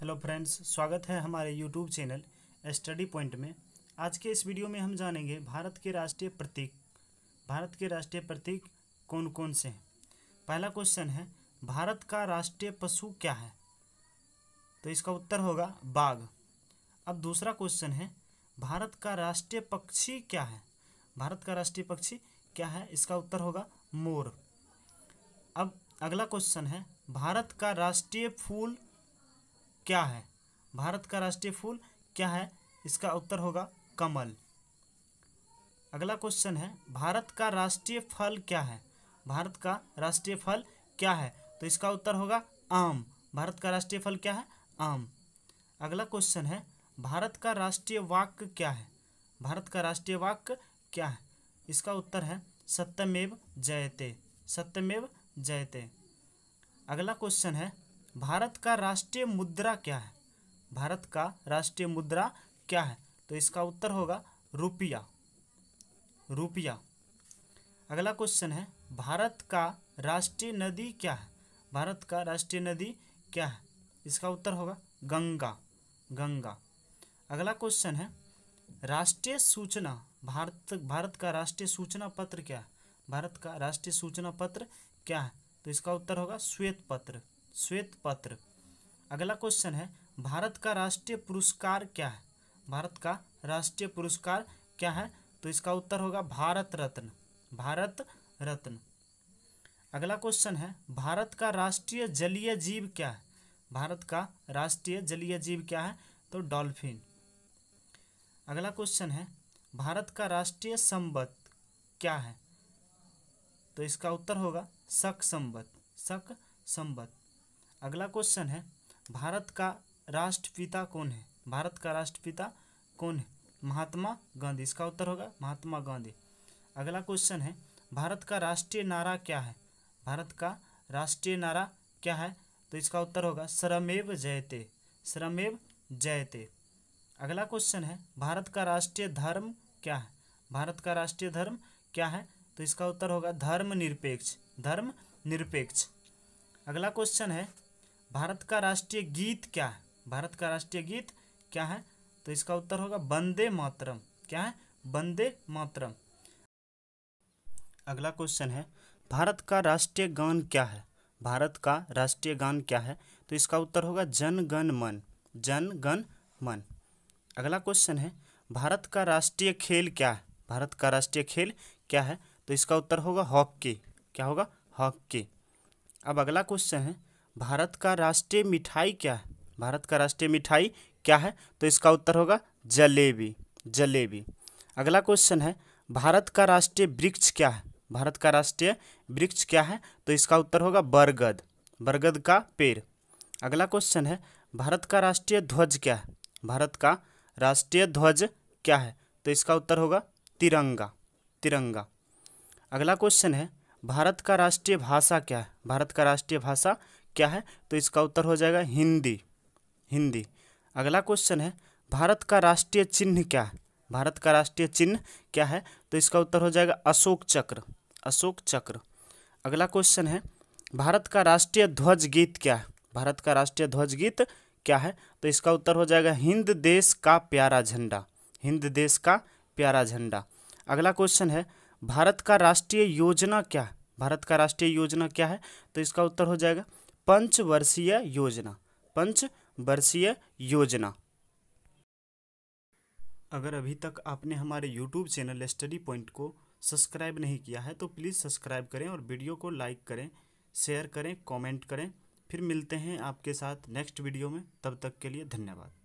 hello friends स्वागत है हमारे यूट्यूब चैनल स्टडी पॉइंट में आज के इस वीडियो में हम जानेंगे भारत के राष्ट्रीय प्रतीक भारत के राष्ट्रीय प्रतीक कौन कौन से हैं पहला क्वेश्चन है भारत का राष्ट्रीय पशु क्या है तो इसका उत्तर होगा बाघ अब दूसरा क्वेश्चन है भारत का राष्ट्रीय पक्षी क्या है भारत का राष्ट्रीय पक्षी क्या है इसका उत्तर होगा मोर अब अगला क्वेश्चन है भारत का राष्ट्रीय फूल क्या है भारत का राष्ट्रीय फूल क्या है इसका उत्तर होगा कमल अगला क्वेश्चन है भारत का राष्ट्रीय फल क्या है भारत का राष्ट्रीय फल क्या है तो इसका उत्तर होगा आम भारत का राष्ट्रीय फल क्या है आम अगला क्वेश्चन है भारत का राष्ट्रीय वाक्य क्या है भारत का राष्ट्रीय वाक्य क्या है इसका उत्तर है सत्यमेव जयते सत्यमेव जयते अगला क्वेश्चन है भारत का राष्ट्रीय मुद्रा क्या है भारत का राष्ट्रीय मुद्रा क्या है तो इसका उत्तर होगा रुपया रुपया अगला क्वेश्चन है भारत का राष्ट्रीय नदी क्या है भारत का राष्ट्रीय नदी क्या है इसका उत्तर होगा गंगा गंगा अगला क्वेश्चन है राष्ट्रीय सूचना भारत भारत का राष्ट्रीय सूचना पत्र क्या है भारत का राष्ट्रीय सूचना पत्र क्या है तो इसका उत्तर होगा श्वेत पत्र श्वेत पत्र अगला क्वेश्चन है भारत का राष्ट्रीय पुरस्कार क्या है भारत का राष्ट्रीय पुरस्कार क्या है तो इसका उत्तर होगा भारत रत्न भारत रत्न अगला क्वेश्चन है भारत का राष्ट्रीय जलीय जीव क्या है भारत का राष्ट्रीय जलीय जीव क्या है तो डॉल्फिन अगला क्वेश्चन है भारत का राष्ट्रीय संबत क्या है तो इसका उत्तर होगा शक संबत शक संबत अगला क्वेश्चन है भारत का राष्ट्रपिता कौन है भारत का राष्ट्रपिता कौन है महात्मा गांधी इसका उत्तर होगा महात्मा गांधी अगला क्वेश्चन है भारत का राष्ट्रीय नारा क्या है भारत का राष्ट्रीय नारा क्या है तो इसका उत्तर होगा श्रमेव जयते श्रमेव जयते अगला क्वेश्चन है भारत का राष्ट्रीय धर्म क्या है भारत का राष्ट्रीय धर्म क्या है तो इसका उत्तर होगा धर्म निरपेक्ष धर्म निरपेक्ष अगला क्वेश्चन है भारत का राष्ट्रीय गीत क्या है भारत का राष्ट्रीय गीत क्या है तो इसका उत्तर होगा वंदे मातरम क्या है वंदे मातरम अगला क्वेश्चन है भारत का राष्ट्रीय गान क्या है भारत का राष्ट्रीय गान क्या है तो इसका उत्तर होगा जन गण मन जन गण मन अगला क्वेश्चन है भारत का राष्ट्रीय खेल क्या है भारत का राष्ट्रीय खेल क्या है तो इसका उत्तर होगा हॉकी क्या होगा हॉकी अब अगला क्वेश्चन है भारत का राष्ट्रीय मिठाई क्या है भारत का राष्ट्रीय मिठाई क्या है तो इसका उत्तर होगा जलेबी जलेबी अगला क्वेश्चन है भारत का राष्ट्रीय वृक्ष क्या है भारत का राष्ट्रीय वृक्ष क्या है तो इसका उत्तर होगा बरगद बरगद का पेड़ अगला क्वेश्चन है भारत का राष्ट्रीय ध्वज क्या है भारत का राष्ट्रीय ध्वज क्या है तो इसका उत्तर होगा तिरंगा तिरंगा अगला क्वेश्चन है भारत का राष्ट्रीय भाषा क्या है भारत का राष्ट्रीय भाषा क्या है तो इसका उत्तर हो जाएगा हिंदी हिंदी अगला क्वेश्चन है भारत का राष्ट्रीय चिन्ह क्या है भारत का राष्ट्रीय चिन्ह क्या है तो इसका उत्तर हो जाएगा अशोक चक्र अशोक चक्र अगला क्वेश्चन है भारत का राष्ट्रीय ध्वज गीत क्या है भारत का राष्ट्रीय ध्वज गीत क्या है तो इसका उत्तर हो जाएगा हिंद देश का प्यारा झंडा हिंद देश का प्यारा झंडा अगला क्वेश्चन है भारत का राष्ट्रीय योजना क्या है भारत का राष्ट्रीय योजना क्या है तो इसका उत्तर हो जाएगा पंचवर्षीय योजना पंचवर्षीय योजना अगर अभी तक आपने हमारे YouTube चैनल स्टडी पॉइंट को सब्सक्राइब नहीं किया है तो प्लीज़ सब्सक्राइब करें और वीडियो को लाइक करें शेयर करें कमेंट करें फिर मिलते हैं आपके साथ नेक्स्ट वीडियो में तब तक के लिए धन्यवाद